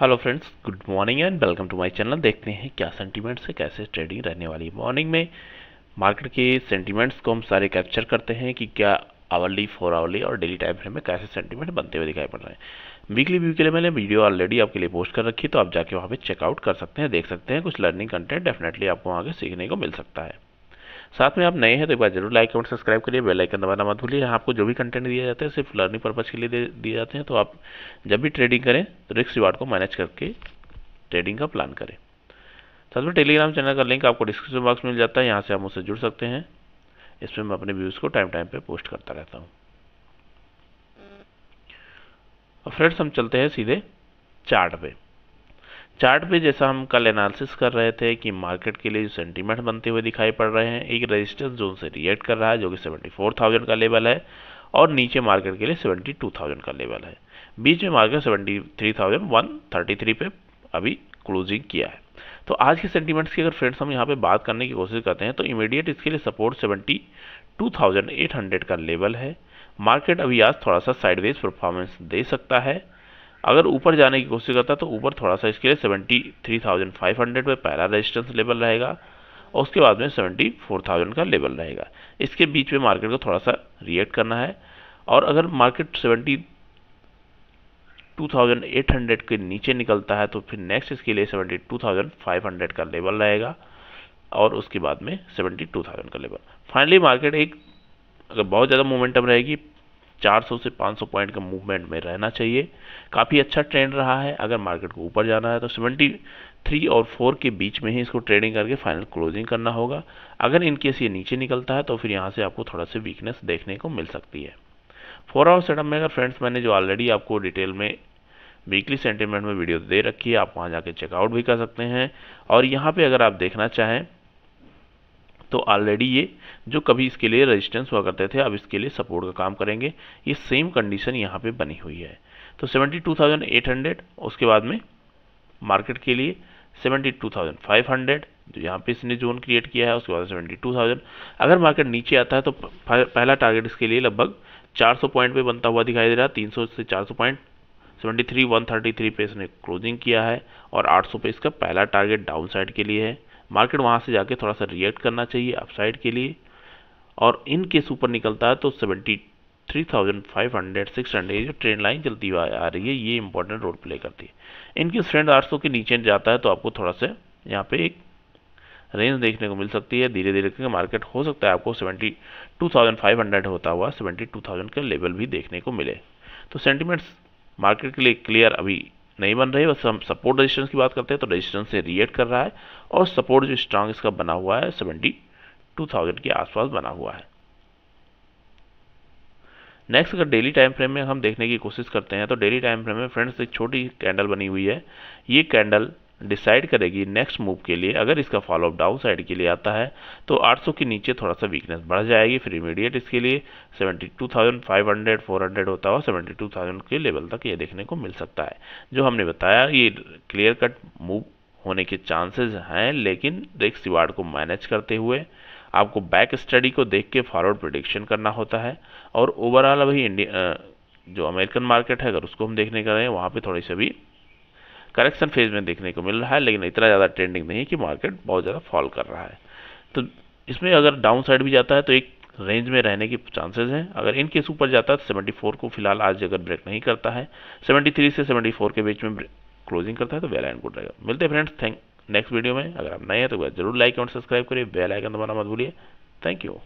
hello friends good morning and welcome to my channel देखते हैं क्या सेंटीमेंट्स से कैसे ट्रेडिंग रहने वाली मॉर्निंग में मार्केट के सेंटीमेंट्स को हम सारे कैप्चर करते हैं कि क्या आवरली फोर आवरली और डेली टाइम फ्रेम में कैसे सेंटीमेंट बनते हुए दिखाई पड़ रहे हैं वीकली व्यू के लिए मैंने वीडियो ऑलरेडी आपके लिए पोस्ट कर रखी तो आप जाके वहाँ पर चेकआउट कर सकते हैं देख सकते हैं कुछ लर्निंग कंटेंट डेफिनेटली आपको वहाँ के सीखने को मिल सकता है साथ में आप नए हैं तो एक बार जरूर लाइक कमेंट सब्सक्राइब करिए बेल आइकन दबाना मत भूलिए आपको जो भी कंटेंट दिया जाता है सिर्फ लर्निंग पर्पज़ के लिए दिए जाते हैं तो आप जब भी ट्रेडिंग करें तो रिक्स रिवार्ड को मैनेज करके ट्रेडिंग का प्लान करें साथ में टेलीग्राम चैनल का लिंक आपको डिस्क्रिप्शन बॉक्स में मिल जाता है यहाँ से आप मुझसे जुड़ सकते हैं इसमें मैं अपने व्यूज़ को टाइम टाइम पर पोस्ट करता रहता हूँ फ्रेंड्स हम चलते हैं सीधे चार्ट पे चार्ट पे जैसा हम कल एनालिसिस कर रहे थे कि मार्केट के लिए जो सेंटीमेंट बनते हुए दिखाई पड़ रहे हैं एक रेजिस्टेंस जोन से रिएक्ट कर रहा है जो कि 74,000 का लेवल है और नीचे मार्केट के लिए 72,000 का लेवल है बीच में मार्केट 73,133 पे अभी क्लोजिंग किया है तो आज के सेंटीमेंट्स की अगर फ्रेंड्स हम यहाँ पे बात करने की कोशिश करते हैं तो इमीडिएट इसके लिए सपोर्ट सेवेंटी का लेवल है मार्केट अभी आज थोड़ा सा साइडवेज परफॉर्मेंस दे सकता है अगर ऊपर जाने की कोशिश करता है तो ऊपर थोड़ा सा इसके लिए seventy three thousand five hundred में पहला रेजिस्टेंस लेवल रहेगा और उसके बाद में सेवेंटी फोर थाउजेंड का लेवल रहेगा इसके बीच में मार्केट को थोड़ा सा रिएक्ट करना है और अगर market seventy two thousand eight hundred के नीचे निकलता है तो फिर नेक्स्ट इसके लिए seventy two thousand five hundred का लेवल रहेगा और उसके बाद में सेवेंटी टू थाउजेंड का लेवल फाइनली मार्केट एक अगर बहुत ज़्यादा मोमेंटम रहेगी 400 से 500 पॉइंट का मूवमेंट में रहना चाहिए काफ़ी अच्छा ट्रेंड रहा है अगर मार्केट को ऊपर जाना है तो 73 और 4 के बीच में ही इसको ट्रेडिंग करके फाइनल क्लोजिंग करना होगा अगर इनकेस ये नीचे निकलता है तो फिर यहाँ से आपको थोड़ा सा वीकनेस देखने को मिल सकती है फोर आवर सेटअप में अगर फ्रेंड्स मैंने जो ऑलरेडी आपको डिटेल में वीकली सेंटीमेंट में वीडियो दे रखी है आप वहाँ जाके चेकआउट भी कर सकते हैं और यहाँ पे अगर आप देखना चाहें तो ऑलरेडी ये जो कभी इसके लिए रेजिस्टेंस हुआ करते थे अब इसके लिए सपोर्ट का काम करेंगे ये सेम कंडीशन यहाँ पे बनी हुई है तो 72,800 उसके बाद में मार्केट के लिए 72,500 जो यहाँ पे इसने जोन क्रिएट किया है उसके बाद 72,000 अगर मार्केट नीचे आता है तो पहला टारगेट इसके लिए लगभग चार पॉइंट पर बनता हुआ दिखाई दे रहा है 300 से चार पॉइंट 73 133 पे इसने क्लोजिंग किया है और 800 पे इसका पहला टारगेट डाउन साइड के लिए है मार्केट वहाँ से जाके थोड़ा सा रिएक्ट करना चाहिए अपसाइड के लिए और इन केस ऊपर निकलता है तो seventy three thousand five hundred six hundred जो ट्रेंड लाइन चलती हुई आ रही है ये इंपॉर्टेंट रोल प्ले करती है इनकी ट्रेंड आठ सौ के नीचे जाता है तो आपको थोड़ा सा यहाँ पे एक रेंज देखने को मिल सकती है धीरे धीरे करके मार्केट हो सकता है आपको seventy two thousand five hundred होता हुआ सेवेंटी टू थाउजेंड का लेवल भी देखने को मिले तो सेंटीमेंट्स मार्केट के लिए क्लियर अभी नहीं बन रही बस हम सपोर्ट रजिस्टेंस की बात करते हैं तो रजिस्टेंस से रिएक्ट कर रहा है और सपोर्ट जो स्ट्रांग इसका बना हुआ है सेवेंटी टू थाउजेंड के आसपास बना हुआ है नेक्स्ट अगर डेली टाइम फ्रेम में हम देखने की कोशिश करते हैं तो डेली टाइम फ्रेम में फ्रेंड्स एक छोटी कैंडल बनी हुई है ये कैंडल डिसाइड करेगी नेक्स्ट मूव के लिए अगर इसका फॉलोअप डाउन साइड के लिए आता है तो 800 के नीचे थोड़ा सा वीकनेस बढ़ जाएगी फिर इमीडिएट इसके लिए 72,500 400 होता हुआ 72,000 के लेवल तक ये देखने को मिल सकता है जो हमने बताया ये क्लियर कट मूव होने के चांसेस हैं लेकिन रिक्स रिवार्ड को मैनेज करते हुए आपको बैक स्टडी को देख के फॉरवर्ड प्रडिक्शन करना होता है और ओवरऑल अभी इंडिया जो अमेरिकन मार्केट है अगर उसको हम देखने का रहे हैं वहाँ पर थोड़ी सी भी करेक्शन फेज में देखने को मिल रहा है लेकिन इतना ज़्यादा ट्रेंडिंग नहीं है कि मार्केट बहुत ज़्यादा फॉल कर रहा है तो इसमें अगर डाउन साइड भी जाता है तो एक रेंज में रहने के चांसेस हैं अगर इनके ऊपर जाता है तो 74 को फिलहाल आज अगर ब्रेक नहीं करता है 73 से 74 के बीच में क्लोजिंग करता है तो वेल एंड गुड रहेगा मिलते हैं फ्रेंड्स थैंक नेक्स्ट वीडियो में अगर आप नए हैं तो जरूर लाइक एंड सब्सक्राइब करिए बेल आइकन दबाना मत भूलिए थैंक यू